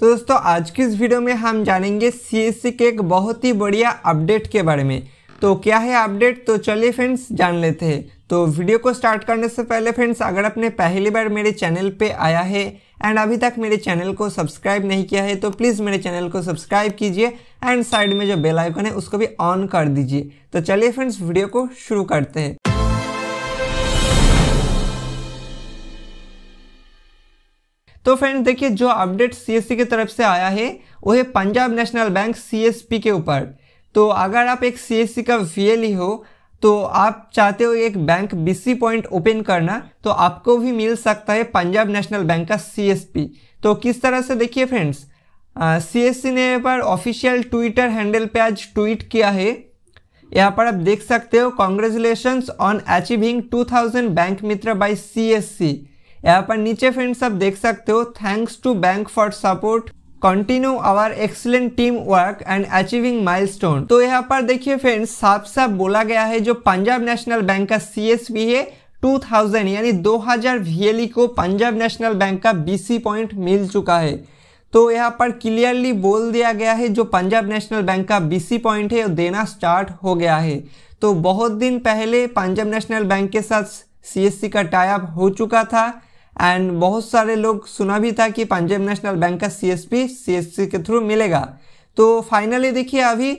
तो दोस्तों आज की इस वीडियो में हम जानेंगे सी के एक बहुत ही बढ़िया अपडेट के बारे में तो क्या है अपडेट तो चलिए फ्रेंड्स जान लेते हैं तो वीडियो को स्टार्ट करने से पहले फ्रेंड्स अगर आपने पहली बार मेरे चैनल पे आया है एंड अभी तक मेरे चैनल को सब्सक्राइब नहीं किया है तो प्लीज़ मेरे चैनल को सब्सक्राइब कीजिए एंड साइड में जो बेल आइकन है उसको भी ऑन कर दीजिए तो चलिए फ्रेंड्स वीडियो को शुरू करते हैं तो फ्रेंड देखिए जो अपडेट सीएससी की तरफ से आया है वो है पंजाब नेशनल बैंक सीएसपी के ऊपर तो अगर आप एक सीएससी का वीएलई e हो तो आप चाहते हो एक बैंक बीसी पॉइंट ओपन करना तो आपको भी मिल सकता है पंजाब नेशनल बैंक का पी तो किस तरह से देखिए फ्रेंड्स सी सी ने पर ऑफिशियल ट्विटर हैंडल पर आज ट्वीट किया है यहाँ पर आप देख सकते हो congratulation on achieving 2000 bank Mitra by CSC यहाँ पर नीचे फ्रेंड्स आप देख सकते हो thanks to bank for support continue our excellent team work and achieving milestone तो यहाँ पर देखिए फ्रेंड्स साफ साफ बोला गया है जो पंजाब नेशनल बैंक का बी है 2000 यानी 2000 हजार e को पंजाब नेशनल बैंक का बीसी पॉइंट मिल चुका है तो यहाँ पर क्लियरली बोल दिया गया है जो पंजाब नेशनल बैंक का बीसी पॉइंट है देना स्टार्ट हो गया है तो बहुत दिन पहले पंजाब नेशनल बैंक के साथ सी का टाइप हो चुका था एंड बहुत सारे लोग सुना भी था कि पंजाब नेशनल बैंक का C S P C S C के थ्रू मिलेगा तो फाइनली देखिए अभी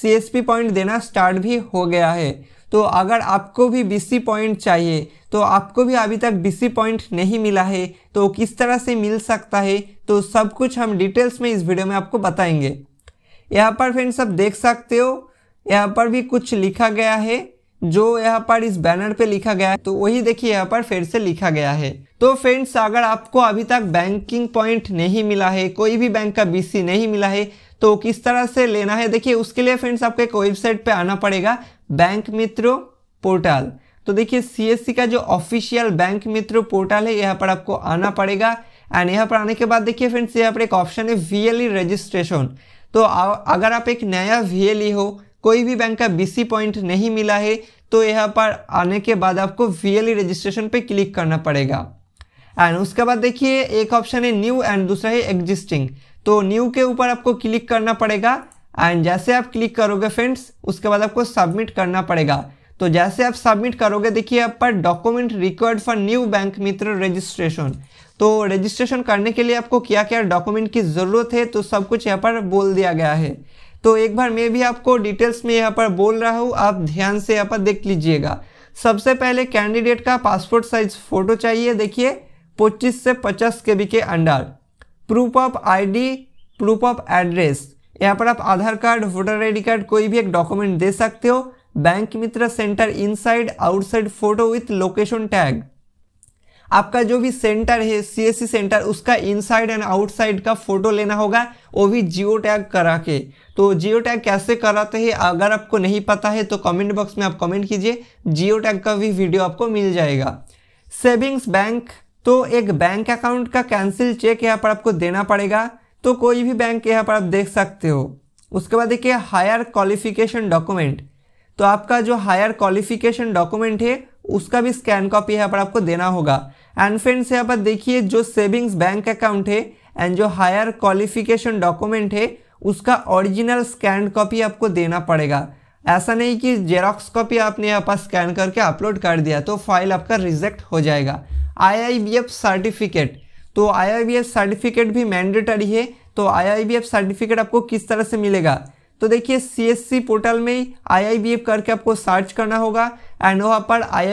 सी एस पी पॉइंट देना स्टार्ट भी हो गया है तो अगर आपको भी बी सी पॉइंट चाहिए तो आपको भी अभी तक बी सी पॉइंट नहीं मिला है तो किस तरह से मिल सकता है तो सब कुछ हम डिटेल्स में इस वीडियो में आपको बताएंगे यहाँ पर फ्रेंड्स आप देख सकते हो यहाँ पर भी कुछ लिखा गया है जो यहाँ पर इस बैनर पे लिखा गया है तो वही देखिए यहाँ पर फिर से लिखा गया है तो फ्रेंड्स अगर आपको अभी तक बैंकिंग पॉइंट नहीं मिला है कोई भी बैंक का बीसी नहीं मिला है तो किस तरह से लेना है देखिए उसके लिए फ्रेंड्स आपको एक वेबसाइट पे आना पड़ेगा बैंक मित्र पोर्टल तो देखिए सी का जो ऑफिशियल बैंक मित्र पोर्टल है यहाँ पर आपको आना पड़ेगा एंड यहाँ पर आने के बाद देखिए फ्रेंड्स यहाँ पर एक ऑप्शन है वी रजिस्ट्रेशन e तो अगर आप एक नया वी e हो कोई भी बैंक का बीसी पॉइंट नहीं मिला है तो यहाँ पर आने के बाद आपको VLE रजिस्ट्रेशन पे क्लिक करना पड़ेगा एंड उसके बाद देखिए एक ऑप्शन है न्यू एंड दूसरा है एग्जिस्टिंग तो न्यू के ऊपर आपको क्लिक करना पड़ेगा एंड जैसे आप क्लिक करोगे फ्रेंड्स उसके बाद आपको सबमिट करना पड़ेगा तो जैसे आप सबमिट करोगे देखिए आप पर document required for new bank Mitra registration तो रजिस्ट्रेशन करने के लिए आपको क्या क्या डॉक्यूमेंट की ज़रूरत है तो सब कुछ यहाँ पर बोल दिया गया है तो एक बार मैं भी आपको डिटेल्स में यहाँ पर बोल रहा हूँ आप ध्यान से यहाँ पर देख लीजिएगा सबसे पहले कैंडिडेट का पासपोर्ट साइज फ़ोटो चाहिए देखिए 25 से 50 के के under proof of ID proof of address यहाँ पर आप Aadhaar card voter I card कोई भी एक डॉक्यूमेंट दे सकते हो bank Mitra centre inside outside photo with location tag आपका जो भी सेंटर है सी सेंटर उसका इनसाइड एंड आउटसाइड का फोटो लेना होगा वो भी जियो टैग करा के तो जियो टैग कैसे कराते हैं अगर आपको नहीं पता है तो कमेंट बॉक्स में आप कमेंट कीजिए जियो टैग का भी वीडियो आपको मिल जाएगा सेविंग्स बैंक तो एक बैंक अकाउंट का कैंसिल चेक यहाँ पर आपको देना पड़ेगा तो कोई भी बैंक यहाँ पर आप देख सकते हो उसके बाद देखिए हायर क्वालिफिकेशन डॉक्यूमेंट तो आपका जो हायर क्वालिफिकेशन डॉक्यूमेंट है उसका भी स्कैन कॉपी यहाँ पर आपको देना होगा एंड फ्रेंड्स यहाँ पर देखिए जो सेविंग्स बैंक अकाउंट है एंड जो हायर क्वालिफिकेशन डॉक्यूमेंट है उसका ओरिजिनल स्कैन कॉपी आपको देना पड़ेगा ऐसा नहीं कि जेरोक्स कॉपी आपने यहाँ पर स्कैन करके अपलोड कर दिया तो फाइल आपका रिजेक्ट हो जाएगा आई सर्टिफिकेट तो आई सर्टिफिकेट भी मैंडेटरी है तो आई सर्टिफिकेट आपको किस तरह से मिलेगा तो देखिए सी पोर्टल में आई करके आपको सर्च करना होगा एंड वहाँ पर आई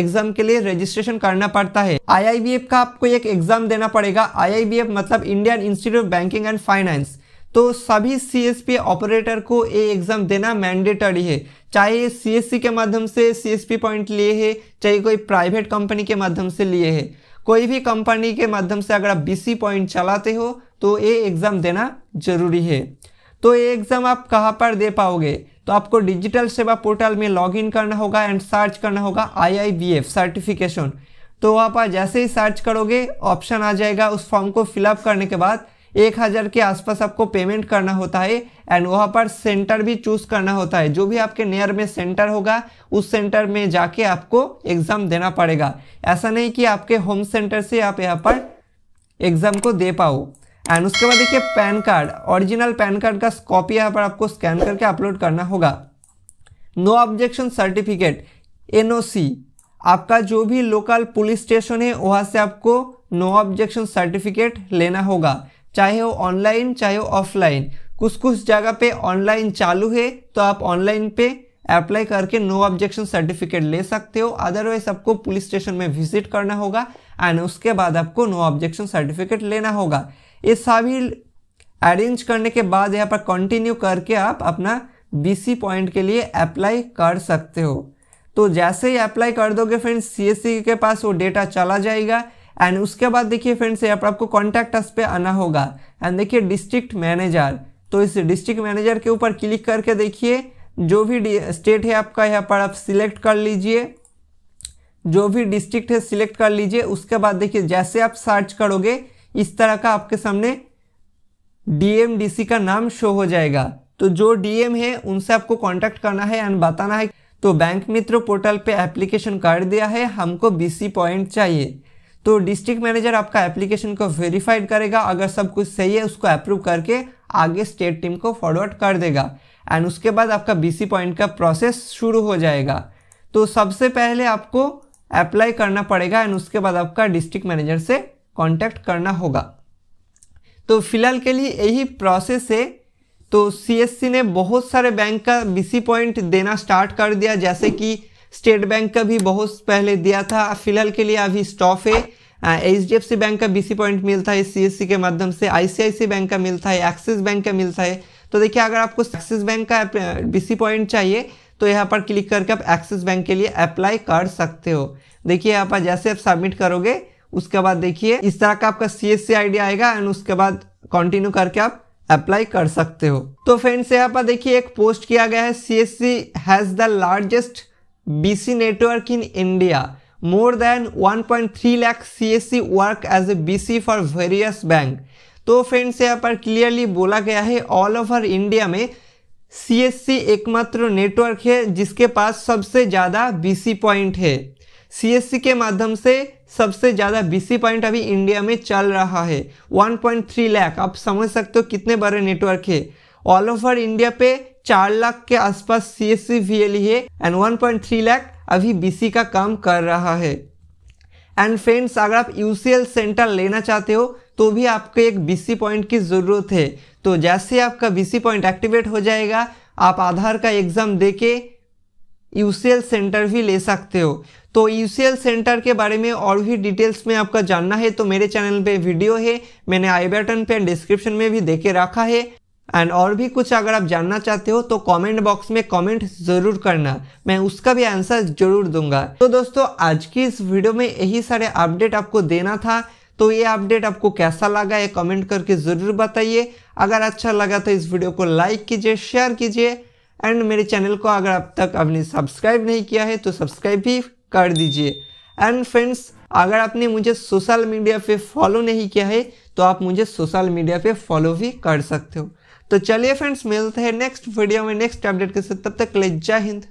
एग्जाम के लिए रजिस्ट्रेशन करना पड़ता है आई का आपको एक एग्जाम देना पड़ेगा आई मतलब Indian institute banking and finance तो सभी सी ऑपरेटर को ये एग्ज़ाम देना मैंडेटरी है चाहे सी के माध्यम से सी पॉइंट लिए है चाहे कोई प्राइवेट कंपनी के माध्यम से लिए है कोई भी कंपनी के माध्यम से अगर आप सी पॉइंट चलाते हो तो ये एग्ज़ाम देना जरूरी है तो ये एग्ज़ाम आप कहाँ पर दे पाओगे तो आपको डिजिटल सेवा पोर्टल में लॉगिन करना होगा एंड सर्च करना होगा आई सर्टिफिकेशन तो आप जैसे ही सर्च करोगे ऑप्शन आ जाएगा उस फॉर्म को फिलअप करने के बाद एक हज़ार के आसपास आपको पेमेंट करना होता है एंड वहाँ पर सेंटर भी चूज़ करना होता है जो भी आपके नियर में सेंटर होगा उस सेंटर में जाके आपको एग्ज़ाम देना पड़ेगा ऐसा नहीं कि आपके होम सेंटर से आप यहाँ पर एग्ज़ाम को दे पाओ एंड उसके बाद देखिए PAN card original PAN card का कॉपी यहाँ पर आपको स्कैन करके अपलोड करना होगा नो ऑब्जेक्शन सर्टिफिकेट एनओसी आपका जो भी लोकल पुलिस स्टेशन है वहाँ से आपको नो ऑब्जेक्शन सर्टिफिकेट लेना होगा चाहे वो ऑनलाइन चाहे वो ऑफलाइन कुछ कुछ जगह पे ऑनलाइन चालू है तो आप ऑनलाइन पे अप्लाई करके नो ऑब्जेक्शन सर्टिफिकेट ले सकते हो अदरवाइज आपको पुलिस स्टेशन में विजिट करना होगा एंड उसके बाद आपको नो ऑब्जेक्शन सर्टिफिकेट लेना होगा ये सभी अरेंज करने के बाद यहाँ पर कंटिन्यू करके आप अपना बीसी पॉइंट के लिए अप्लाई कर सकते हो तो जैसे ही अप्लाई कर दोगे फ्रेंड्स सी के पास वो डेटा चला जाएगा एंड उसके बाद देखिए फ्रेंड्स यहाँ पर आपको कॉन्टैक्ट अस पे आना होगा एंड देखिए डिस्ट्रिक्ट मैनेजर तो इस डिस्ट्रिक्ट मैनेजर के ऊपर क्लिक करके देखिए जो भी स्टेट है आपका यहाँ पर आप सिलेक्ट कर लीजिए जो भी डिस्ट्रिक्ट है सिलेक्ट कर लीजिए उसके बाद देखिए जैसे आप सर्च करोगे इस तरह का आपके सामने डीएमडीसी का नाम शो हो जाएगा तो जो डीएम है उनसे आपको कांटेक्ट करना है एंड बताना है तो बैंक मित्र पोर्टल पे एप्लीकेशन कर दिया है हमको बीसी पॉइंट चाहिए तो डिस्ट्रिक्ट मैनेजर आपका एप्लीकेशन को वेरीफाइड करेगा अगर सब कुछ सही है उसको अप्रूव करके आगे स्टेट टीम को फॉरवर्ड कर देगा एंड उसके बाद आपका बी पॉइंट का प्रोसेस शुरू हो जाएगा तो सबसे पहले आपको अप्लाई करना पड़ेगा एंड उसके बाद आपका डिस्ट्रिक्ट मैनेजर से कांटेक्ट करना होगा तो फिलहाल के लिए यही प्रोसेस है तो सीएससी ने बहुत सारे बैंक का बीसी पॉइंट देना स्टार्ट कर दिया जैसे कि स्टेट बैंक का भी बहुत पहले दिया था फिलहाल के लिए अभी स्टॉफ है एच बैंक का बीसी पॉइंट मिलता है सीएससी के माध्यम से आईसीआईसी बैंक का मिलता है एक्सिस बैंक का मिलता है तो देखिए अगर आपको एक्सिस बैंक का बीसी पॉइंट चाहिए तो यहाँ पर क्लिक करके आप एक्सिस बैंक के लिए अप्लाई कर सकते हो देखिए यहाँ पर जैसे आप सबमिट करोगे उसके बाद देखिए इस तरह का आपका सी एस सी आएगा एंड उसके बाद कंटिन्यू करके आप अप्लाई कर सकते हो तो फ्रेंड्स यहाँ पर देखिए एक पोस्ट किया गया है C S C has the largest B C network in India more than 1.3 lakh C S C work as a B C for various bank तो फ्रेंड्स यहाँ पर क्लियरली बोला गया है ऑल ओवर इंडिया में सी एस सी एकमात्र नेटवर्क है जिसके पास सबसे ज़्यादा बी सी पॉइंट है सी एस सी के माध्यम से सबसे ज़्यादा बीसी पॉइंट अभी इंडिया में चल रहा है 1.3 लाख आप समझ सकते हो कितने बड़े नेटवर्क है ऑल ओवर इंडिया पे चार लाख के आसपास C S C V L है and one point three lakh अभी बी का काम कर रहा है एंड फ्रेंड्स अगर आप यू सी सेंटर लेना चाहते हो तो भी आपको एक बी पॉइंट की ज़रूरत है तो जैसे आपका बी पॉइंट एक्टिवेट हो जाएगा आप आधार का एग्ज़ाम दे के यू सेंटर भी ले सकते हो तो यूसीएल e सेंटर के बारे में और भी डिटेल्स में आपका जानना है तो मेरे चैनल पे वीडियो है मैंने आई बटन पे डिस्क्रिप्शन में भी देके रखा है एंड और भी कुछ अगर आप जानना चाहते हो तो कमेंट बॉक्स में कमेंट जरूर करना मैं उसका भी आंसर जरूर दूंगा तो दोस्तों आज की इस वीडियो में यही सारे अपडेट आपको देना था तो ये अपडेट आपको कैसा लगा है कमेंट करके ज़रूर बताइए अगर अच्छा लगा तो इस वीडियो को लाइक कीजिए शेयर कीजिए एंड मेरे चैनल को अगर अब तक आपने सब्सक्राइब नहीं किया है तो सब्सक्राइब भी कर दीजिए एंड फ्रेंड्स अगर आपने मुझे सोशल मीडिया पे फॉलो नहीं किया है तो आप मुझे सोशल मीडिया पे फॉलो भी कर सकते हो तो चलिए फ्रेंड्स मिलते हैं नेक्स्ट वीडियो में नेक्स्ट अपडेट के साथ तब तक ले जय हिंद